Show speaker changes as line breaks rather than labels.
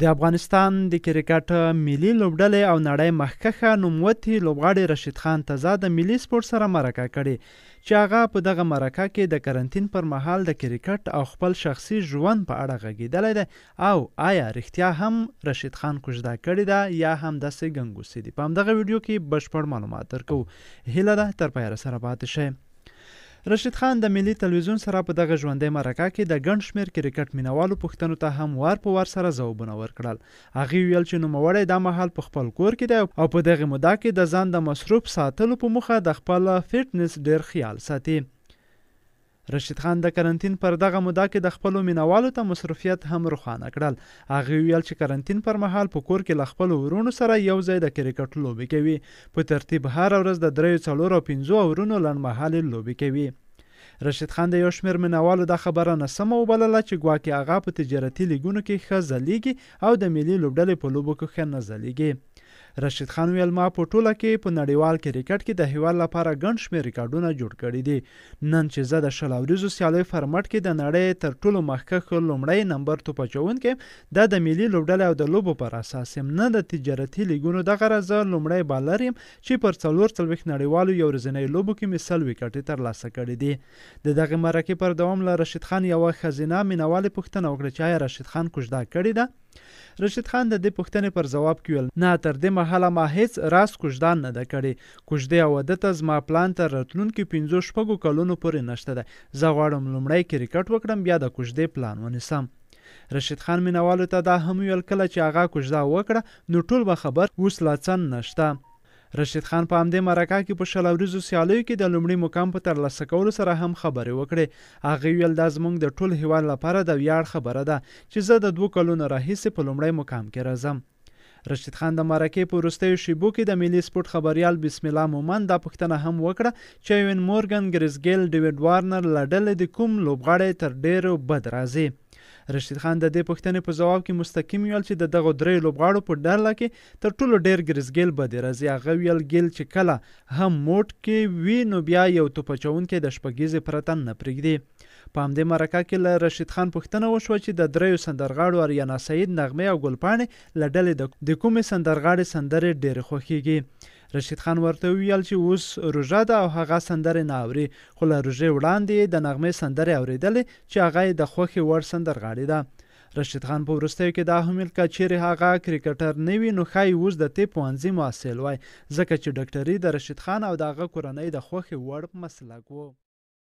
د افغانستان د کرکټ ملي لوبډلې او نړۍ مخکخه نوموتی لوبغاړي رشید خان تزه د ملي سپورت سره مرکه کړې چې هغه په دغه مرکه کې د کرنټین پر مهال د کرکټ او خپل شخصي ژوند په اړه غږیدلی دی او آیا رښتیا هم رشید خان کوژده کړې ده یا هم داسې ګنګوسې دي په همدغه ویډیو کې بشپړ معلومات درکو هیله ده تر پایه سره پاتې شئ رشید خان د ملي تلویزیون سره په دغه ژوندۍ مرکه کې د ګڼ شمیر کرکټ مینوالو پوښتنو ته هم وار په وار سره ځوابونه ورکړل هغه ویل چې نوموړی دا مهال په خپل کور کې دی او په دغه موده کې د ځان د مصروف ساتلو په موخه د خپل فټنس ډیر خیال ساتي رشید خان د کرنټین پر دغه موده کې د خپلو مینوالو ته مصروفیت هم روښانه کړل هغه ویل چې کرنټین پر مهال په کور کې له خپلو ورونو سره یو ځای د کرکټ لوبې کوي په ترتیب هر ورځ د دریو څلورو او پنځو ورونو لنډمهالې لوبې کوي رشید خان د یو شمیر منوالو دا خبره ناسمه وبلله چې ګواکې هغه په تجارتي لیګونو کې ښه ځلیږي او د ملي لوبډلې په لوبو کې ښه نه ځلیږي رشید خان ویل ما په ټوله کې په نړیوال کرکټ کې د هیواد لپاره ګڼ شمېر ریکارډونه جوړ کړي دي نن چې زه د شل ورځو سیالۍ فرمټ کې د نړۍ تر ټولو مخکښ لومړی نمبر توپ اچوونکی دا د ملي لوبډلې او د لوبو پر اساس هم نه د تجارتي لیګونو د غرض لومړی بالر یم چې پر څلور څلوېښت نړیوالو یو ورځنیو لوبو کې مې سل وکټې ترلاسه کړي دي د دغه مرکې پر دوام له رشید خان یوه ښځینه مینوالې پوښتنه وکړه چې آیا رشید خان کوژده کړې ده رشید خان د دې پوښتنې پر جواب کې ویل نه تر دې مهاله ما هیڅ راس کوژدان نه ده کړې کوژدې او عادت از ما پلان تر راتلونکو 15 شپږو کلونو پورې نشته ده زه غواړم لومړی کرکټ وکړم بیا د کوژدې پلان ونیسم رشید خان مینوالو ته دا هم ویل کله چې هغه کوژده وکړه نو ټول به خبر وسلاڅن نشته رشید خان په همدې مرکه کې په شل ورځو سیالیو کې د لومړي مقام په ترلاسه کولو سره هم خبرې وکړې هغه ویل دا زموږ د ټول هیواد لپاره د ویاړ خبره ده چې زه د دوه کلونو راهیسې په لومړی مقام کې راځم رشید خان د مارکې په وروستیو شیبو کې د ملي سپورت خبريال بسم الله مومن دا پوښتنه هم وکړه چې وین مورګن ګریزګیل ډیوډ وارنر لډل د کوم لوبغاړي تر ډیرو بد راځي رشید خان د دې پوښتنې په جواب کې مستقیم ویل چې د دغه درې لوبغاړو په ډله کې تر ټولو ډیر ګرزګیل به د رضی هغه ویل ګیل چې کله هم موټ کې وی نو بیا یو توپچون کې د شپږیزې پرتن نه پرېږدي په همدې مرکه کې له رشید خان پوښتنه وشوه چې د دریو سندرغاړو اریانا سعید نغمه او ګلپاڼې له ډلې د کومې سندرغاړې سندرې ډېرې خوښیږي رشید خان ورته وویل چې اوس روژه ده او هغه سندرې نه اوري خو له روژې وړاندې د نغمې سندرې اورېدلې چې هغه یې د خوښې وړ سندرغاړې ده رشید خان په ورستیو کې دا هم الکا چیرې هغه کرکټر نه وي نو خای وز د تی پوانځي محصول وای ځکه چې ډاکټري د رشید خان او دغه کورنۍ د خوخي وړ مسله کو